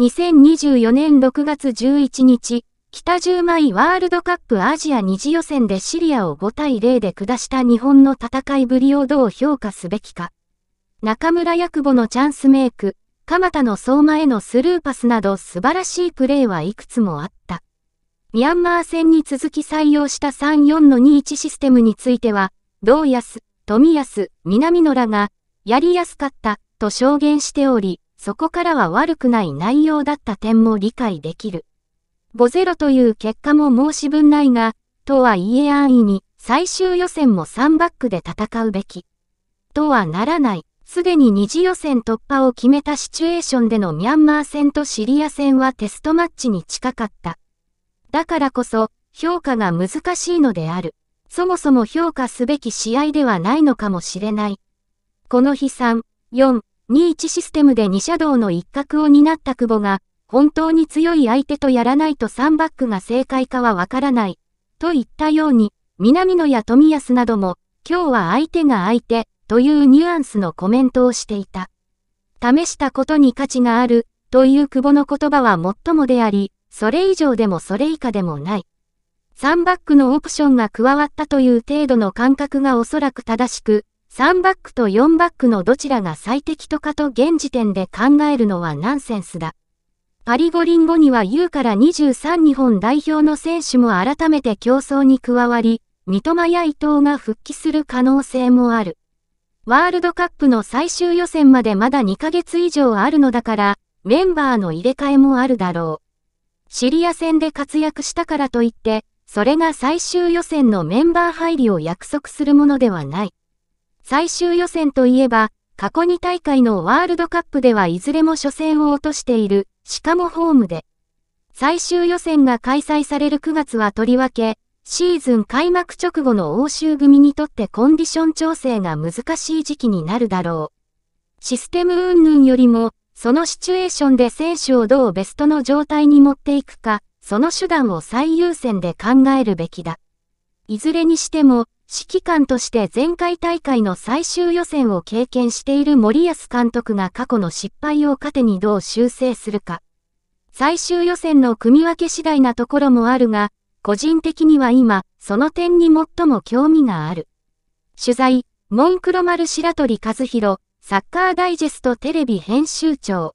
2024年6月11日、北10枚ワールドカップアジア2次予選でシリアを5対0で下した日本の戦いぶりをどう評価すべきか。中村役母のチャンスメイク、鎌田の相馬へのスルーパスなど素晴らしいプレーはいくつもあった。ミャンマー戦に続き採用した34の21システムについては、同安、富安、南野らが、やりやすかった、と証言しており、そこからは悪くない内容だった点も理解できる。5-0という結果も申し分ないが、とはいえ安易に最終予選も3バックで戦うべき。とはならない。すでに二次予選突破を決めたシチュエーションでのミャンマー戦とシリア戦はテストマッチに近かった。だからこそ、評価が難しいのである。そもそも評価すべき試合ではないのかもしれない。この日3、4、2-1システムで2シャドウの一角を担った久保が、本当に強い相手とやらないと3バックが正解かはわからない。といったように、南野や富安なども、今日は相手が相手、というニュアンスのコメントをしていた。試したことに価値がある、という久保の言葉は最もであり、それ以上でもそれ以下でもない。3バックのオプションが加わったという程度の感覚がおそらく正しく、3バックと4バックのどちらが最適とかと現時点で考えるのはナンセンスだ。パリ五輪後には U から23日本代表の選手も改めて競争に加わり、三笘や伊藤が復帰する可能性もある。ワールドカップの最終予選までまだ2ヶ月以上あるのだから、メンバーの入れ替えもあるだろう。シリア戦で活躍したからといって、それが最終予選のメンバー入りを約束するものではない。最終予選といえば、過去2大会のワールドカップではいずれも初戦を落としている、しかもホームで。最終予選が開催される9月はとりわけ、シーズン開幕直後の欧州組にとってコンディション調整が難しい時期になるだろう。システム云々よりも、そのシチュエーションで選手をどうベストの状態に持っていくか、その手段を最優先で考えるべきだ。いずれにしても、指揮官として前回大会の最終予選を経験している森保監督が過去の失敗を糧にどう修正するか。最終予選の組み分け次第なところもあるが、個人的には今、その点に最も興味がある。取材、モンクロマル白鳥和弘、サッカーダイジェストテレビ編集長。